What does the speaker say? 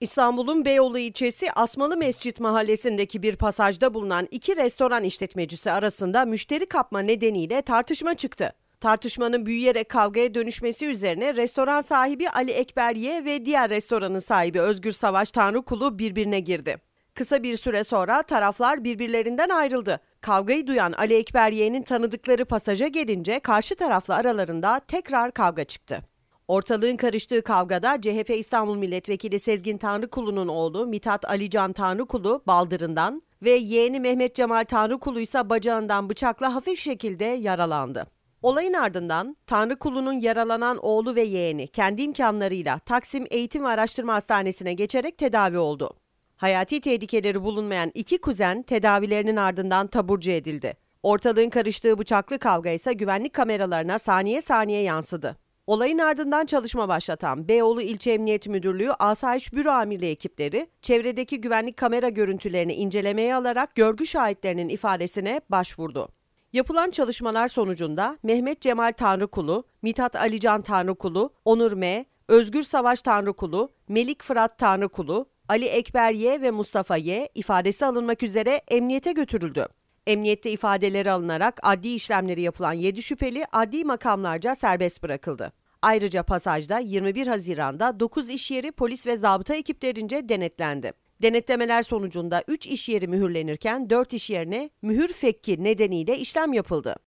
İstanbul'un Beyoğlu ilçesi Asmalı Mescit mahallesindeki bir pasajda bulunan iki restoran işletmecisi arasında müşteri kapma nedeniyle tartışma çıktı. Tartışmanın büyüyerek kavgaya dönüşmesi üzerine restoran sahibi Ali Ekber ve diğer restoranın sahibi Özgür Savaş Tanrıkulu birbirine girdi. Kısa bir süre sonra taraflar birbirlerinden ayrıldı. Kavgayı duyan Ali Ekber tanıdıkları pasaja gelince karşı tarafla aralarında tekrar kavga çıktı. Ortalığın karıştığı kavgada CHP İstanbul Milletvekili Sezgin Tanrıkulu'nun oğlu Mithat Alican Tanrıkulu baldırından ve yeğeni Mehmet Cemal Tanrıkulu ise bacağından bıçakla hafif şekilde yaralandı. Olayın ardından Tanrıkulu'nun yaralanan oğlu ve yeğeni kendi imkanlarıyla Taksim Eğitim ve Araştırma Hastanesi'ne geçerek tedavi oldu. Hayati tehlikeleri bulunmayan iki kuzen tedavilerinin ardından taburcu edildi. Ortalığın karıştığı bıçaklı kavga ise güvenlik kameralarına saniye saniye yansıdı. Olayın ardından çalışma başlatan Beyoğlu İlçe Emniyet Müdürlüğü Asayiş Büro Amirliği ekipleri çevredeki güvenlik kamera görüntülerini incelemeye alarak görgü şahitlerinin ifadesine başvurdu. Yapılan çalışmalar sonucunda Mehmet Cemal Tanrıkulu, Mithat Alican Tanrıkulu, Onur M, Özgür Savaş Tanrıkulu, Melik Fırat Tanrıkulu, Ali Ekber Y ve Mustafa Y ifadesi alınmak üzere emniyete götürüldü. Emniyette ifadeleri alınarak adli işlemleri yapılan 7 şüpheli adli makamlarca serbest bırakıldı. Ayrıca pasajda 21 Haziran'da 9 iş yeri polis ve zabıta ekiplerince denetlendi. Denetlemeler sonucunda 3 iş yeri mühürlenirken 4 iş yerine mühür fekki nedeniyle işlem yapıldı.